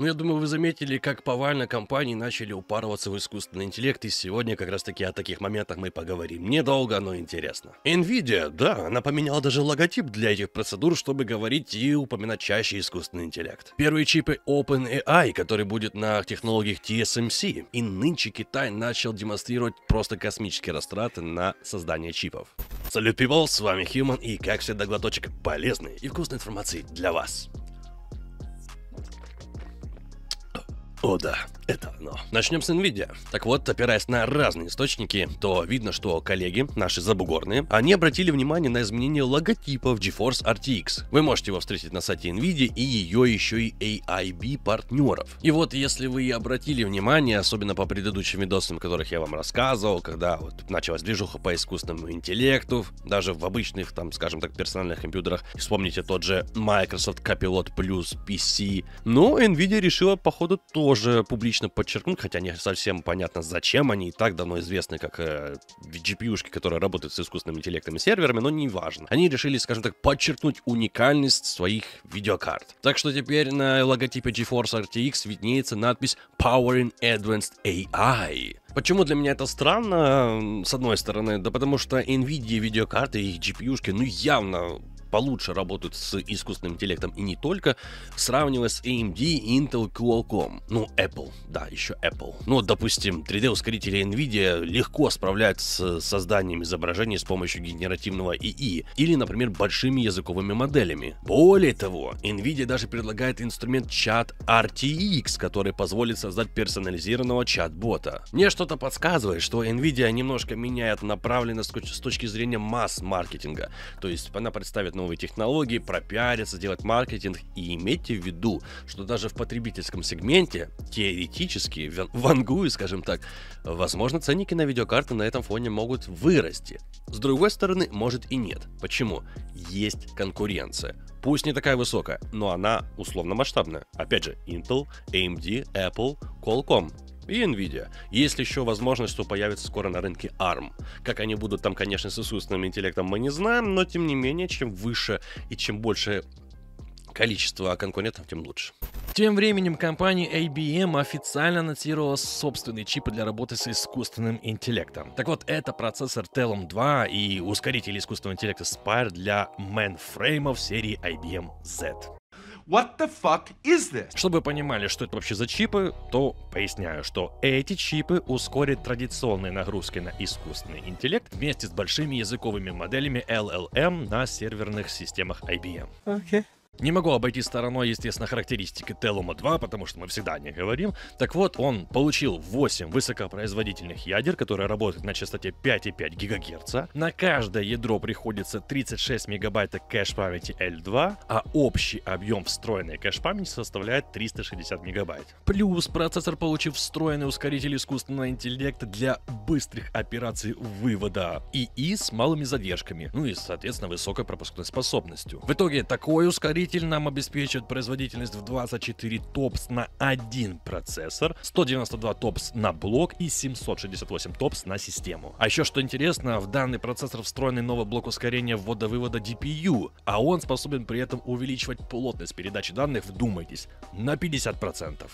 Ну, я думаю, вы заметили, как повально компании начали упарываться в искусственный интеллект, и сегодня как раз-таки о таких моментах мы поговорим. Недолго, но интересно. Nvidia, да, она поменяла даже логотип для этих процедур, чтобы говорить и упоминать чаще искусственный интеллект. Первые чипы OpenAI, который будет на технологиях TSMC, и нынче Китай начал демонстрировать просто космические растраты на создание чипов. Салют, people, с вами Human, и как всегда глоточек полезной и вкусной информации для вас. О да это оно. Начнем с Nvidia. Так вот, опираясь на разные источники, то видно, что коллеги, наши забугорные, они обратили внимание на изменение логотипов GeForce RTX. Вы можете его встретить на сайте Nvidia и ее еще и AIB партнеров. И вот, если вы обратили внимание, особенно по предыдущим видосам, о которых я вам рассказывал, когда вот началась движуха по искусственному интеллекту, даже в обычных, там, скажем так, персональных компьютерах, вспомните тот же Microsoft Copilot Plus PC, но Nvidia решила, походу, тоже публично лично подчеркнуть, хотя не совсем понятно, зачем они и так давно известны, как э, GPU-шки, которые работают с искусственным интеллектом и серверами, но неважно. Они решили, скажем так, подчеркнуть уникальность своих видеокарт. Так что теперь на логотипе GeForce RTX виднеется надпись Powering Advanced AI. Почему для меня это странно? С одной стороны, да потому что NVIDIA видеокарты и GPU-шки, ну явно получше работают с искусственным интеллектом и не только, сравнивая с AMD, Intel, Qualcomm. Ну, Apple, да, еще Apple. Ну, допустим, 3D-ускорители NVIDIA легко справляются с созданием изображений с помощью генеративного ИИ или, например, большими языковыми моделями. Более того, NVIDIA даже предлагает инструмент чат RTX, который позволит создать персонализированного чат-бота. Мне что-то подсказывает, что NVIDIA немножко меняет направленность с точки зрения масс-маркетинга. То есть она представит новые технологии, пропиариться, делать маркетинг. И имейте в виду, что даже в потребительском сегменте теоретически, вангую, скажем так, возможно, ценники на видеокарты на этом фоне могут вырасти. С другой стороны, может и нет. Почему? Есть конкуренция. Пусть не такая высокая, но она условно масштабная. Опять же, Intel, AMD, Apple, Qualcomm и Nvidia. Есть еще возможность, что появится скоро на рынке ARM. Как они будут там, конечно, с искусственным интеллектом, мы не знаем, но тем не менее, чем выше и чем больше количество конкурентов, тем лучше. Тем временем компания IBM официально анонсировала собственные чипы для работы с искусственным интеллектом. Так вот, это процессор Telum 2 и ускоритель искусственного интеллекта Spire для мейнфреймов серии IBM Z. What the fuck is this? Чтобы понимали, что это вообще за чипы, то поясняю, что эти чипы ускорят традиционные нагрузки на искусственный интеллект вместе с большими языковыми моделями LLM на серверных системах IBM. Okay. Не могу обойти стороной, естественно, характеристики Телума 2, потому что мы всегда о ней говорим. Так вот, он получил 8 высокопроизводительных ядер, которые работают на частоте 5,5 ГГц. На каждое ядро приходится 36 МБ кэш-памяти L2, а общий объем встроенной кэш-памяти составляет 360 МБ. Плюс процессор, получив встроенный ускоритель искусственного интеллекта для быстрых операций вывода ИИ с малыми задержками, ну и, соответственно, высокой пропускной способностью. В итоге такой ускоритель производитель нам обеспечит производительность в 24 топс на один процессор, 192 топс на блок и 768 топс на систему. А еще что интересно, в данный процессор встроенный новый блок ускорения ввода-вывода DPU, а он способен при этом увеличивать плотность передачи данных, вдумайтесь, на 50%.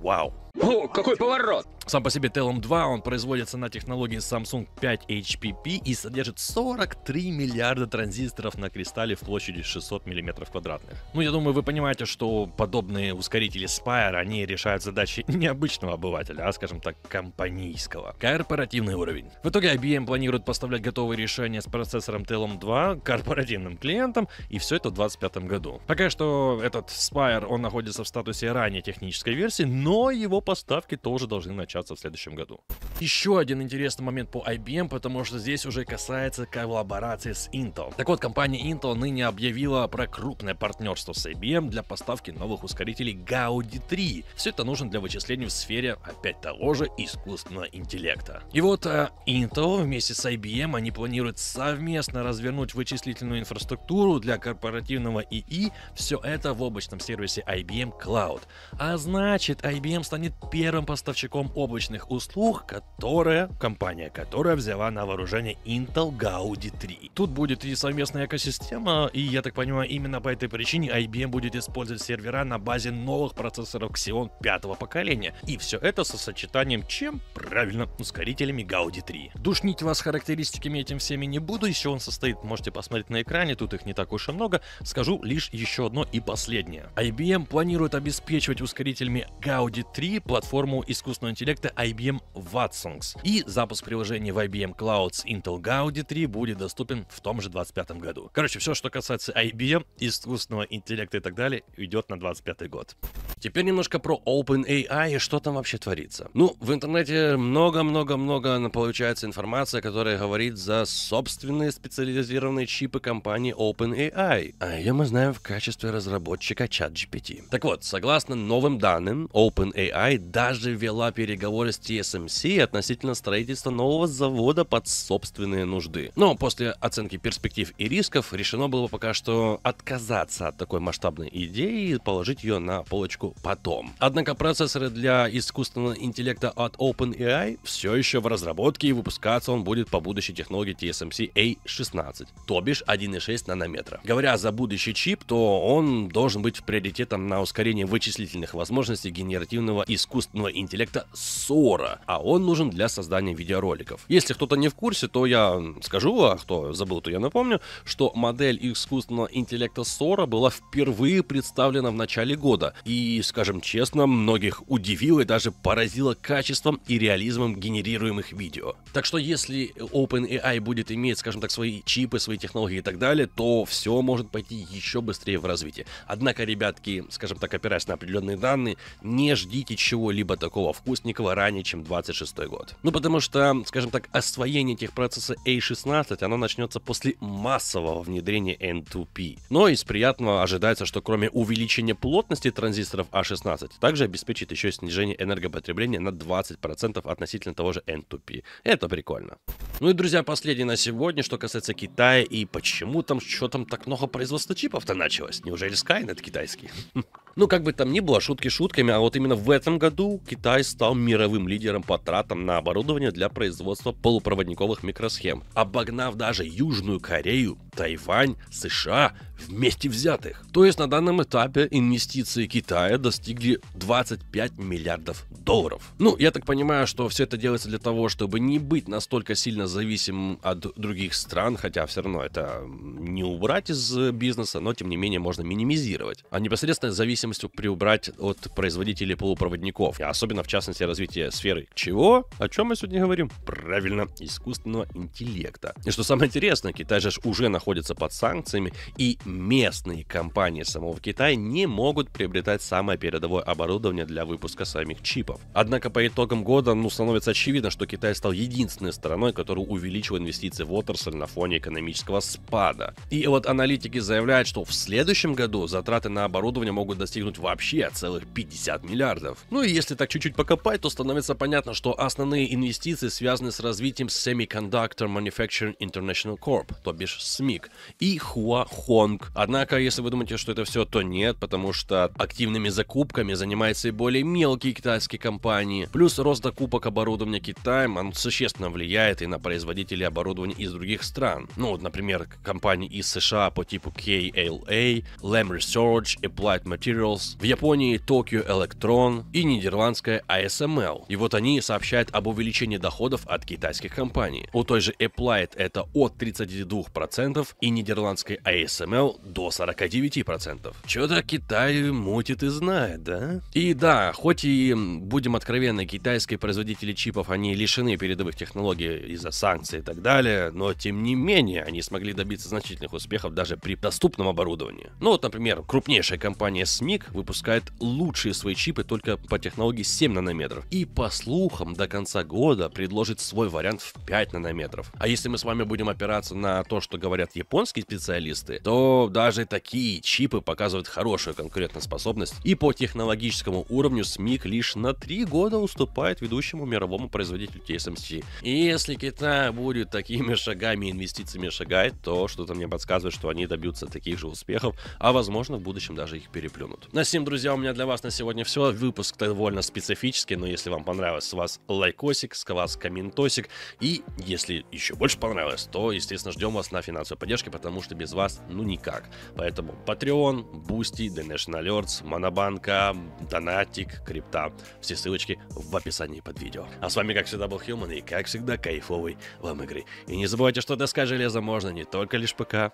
Вау. О, какой поворот! Сам по себе Telum 2, он производится на технологии Samsung 5HPP и содержит 43 миллиарда транзисторов на кристалле в площади 600 мм квадратных. Ну, я думаю, вы понимаете, что подобные ускорители Spire, они решают задачи не обычного обывателя, а, скажем так, компанийского. Корпоративный уровень. В итоге IBM планирует поставлять готовые решения с процессором Telum 2 корпоративным клиентам, и все это в 2025 году. Пока что этот Spire, он находится в статусе ранней технической версии, но его поставки тоже должны начать начаться в следующем году. Еще один интересный момент по IBM, потому что здесь уже касается коллаборации с Intel. Так вот, компания Intel ныне объявила про крупное партнерство с IBM для поставки новых ускорителей Gaudi 3. Все это нужно для вычислений в сфере, опять того же, искусственного интеллекта. И вот э, Intel вместе с IBM они планируют совместно развернуть вычислительную инфраструктуру для корпоративного ИИ, все это в облачном сервисе IBM Cloud. А значит, IBM станет первым поставщиком облачных услуг, которая, компания, которая взяла на вооружение Intel Gaudi 3. Тут будет и совместная экосистема, и, я так понимаю, именно по этой причине IBM будет использовать сервера на базе новых процессоров Xeon пятого поколения. И все это со сочетанием чем? Правильно, ускорителями Gaudi 3. Душнить вас характеристиками этим всеми не буду, еще он состоит, можете посмотреть на экране, тут их не так уж и много. Скажу лишь еще одно и последнее. IBM планирует обеспечивать ускорителями Gaudi 3 платформу искусственного интеллекта проекта IBM Watsongs. И запуск приложения в IBM Clouds Intel Gaudi 3 будет доступен в том же 25 году. Короче, все, что касается IBM, искусственного интеллекта и так далее, идет на 25 год. Теперь немножко про OpenAI и что там вообще творится. Ну, в интернете много-много-много получается информация, которая говорит за собственные специализированные чипы компании OpenAI. А ее мы знаем в качестве разработчика ChatGPT. Так вот, согласно новым данным, OpenAI даже вела переговоры договоре с TSMC относительно строительства нового завода под собственные нужды. Но после оценки перспектив и рисков решено было пока что отказаться от такой масштабной идеи и положить ее на полочку потом. Однако процессоры для искусственного интеллекта от OpenAI все еще в разработке и выпускаться он будет по будущей технологии TSMC A16, то бишь 1,6 нанометра. Говоря за будущий чип, то он должен быть приоритетом на ускорение вычислительных возможностей генеративного искусственного интеллекта с процессора, а он нужен для создания видеороликов. Если кто-то не в курсе, то я скажу, а кто забыл, то я напомню, что модель искусственного интеллекта Сора была впервые представлена в начале года. И, скажем честно, многих удивила и даже поразила качеством и реализмом генерируемых видео. Так что если OpenAI будет иметь, скажем так, свои чипы, свои технологии и так далее, то все может пойти еще быстрее в развитии. Однако, ребятки, скажем так, опираясь на определенные данные, не ждите чего-либо такого вкусненького Чайковского ранее, чем 26 год. Ну, потому что, скажем так, освоение техпроцесса A16, оно начнется после массового внедрения N2P. Но из приятного ожидается, что кроме увеличения плотности транзисторов A16, также обеспечит еще снижение энергопотребления на 20% относительно того же N2P. Это прикольно. Ну и, друзья, последнее на сегодня, что касается Китая и почему там, что там так много производства чипов-то началось. Неужели Skynet китайский? Ну, как бы там ни было, шутки шутками, а вот именно в этом году Китай стал мировым лидером по тратам на оборудование для производства полупроводниковых микросхем, обогнав даже Южную Корею Тайвань, США вместе взятых. То есть на данном этапе инвестиции Китая достигли 25 миллиардов долларов. Ну, я так понимаю, что все это делается для того, чтобы не быть настолько сильно зависимым от других стран, хотя все равно это не убрать из бизнеса, но тем не менее можно минимизировать. А непосредственно зависимость приубрать от производителей полупроводников, особенно в частности развитие сферы чего? О чем мы сегодня говорим? Правильно, искусственного интеллекта. И что самое интересное, Китай же уже находится находится под санкциями, и местные компании самого Китая не могут приобретать самое передовое оборудование для выпуска самих чипов. Однако по итогам года ну, становится очевидно, что Китай стал единственной страной, которая увеличила инвестиции в отрасль на фоне экономического спада. И вот аналитики заявляют, что в следующем году затраты на оборудование могут достигнуть вообще целых 50 миллиардов. Ну и если так чуть-чуть покопать, то становится понятно, что основные инвестиции связаны с развитием Semiconductor Manufacturing International Corp, то бишь СМИ, Миг и Хуа Хонг. Однако, если вы думаете, что это все, то нет, потому что активными закупками занимаются и более мелкие китайские компании. Плюс рост закупок оборудования Китаем, он существенно влияет и на производителей оборудования из других стран. Ну вот, например, компании из США по типу KLA, Lam Research, Applied Materials, в Японии Tokyo Electron и нидерландская ASML. И вот они сообщают об увеличении доходов от китайских компаний. У той же Applied это от 32% и нидерландской ASML а до 49%. Чё-то Китай мутит и знает, да? И да, хоть и, будем откровенны, китайские производители чипов, они лишены передовых технологий из-за санкций и так далее, но тем не менее они смогли добиться значительных успехов даже при доступном оборудовании. Ну вот, например, крупнейшая компания SMIC выпускает лучшие свои чипы только по технологии 7 нанометров и, по слухам, до конца года предложит свой вариант в 5 нанометров. А если мы с вами будем опираться на то, что говорят японские специалисты, то даже такие чипы показывают хорошую конкурентоспособность и по технологическому уровню СМИК лишь на 3 года уступает ведущему мировому производителю TSMC. И если Китай будет такими шагами, инвестициями шагать, то что-то мне подсказывает, что они добьются таких же успехов, а возможно в будущем даже их переплюнут. На всем, друзья, у меня для вас на сегодня все. Выпуск довольно специфический, но если вам понравилось, с вас лайкосик, с вас комментосик. И если еще больше понравилось, то, естественно, ждем вас на финансовую поддержки, потому что без вас, ну, никак. Поэтому Patreon, Boosty, Donation Alerts, Монобанка, Донатик, Крипта. Все ссылочки в описании под видео. А с вами, как всегда, был Хьюман и, как всегда, кайфовый вам игры. И не забывайте, что доска железа можно не только лишь ПК,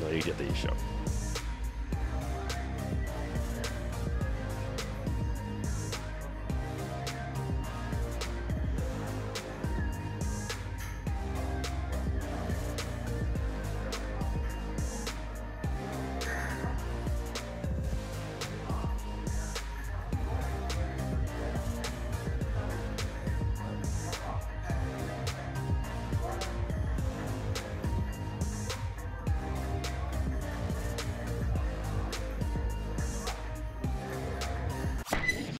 но и где-то еще.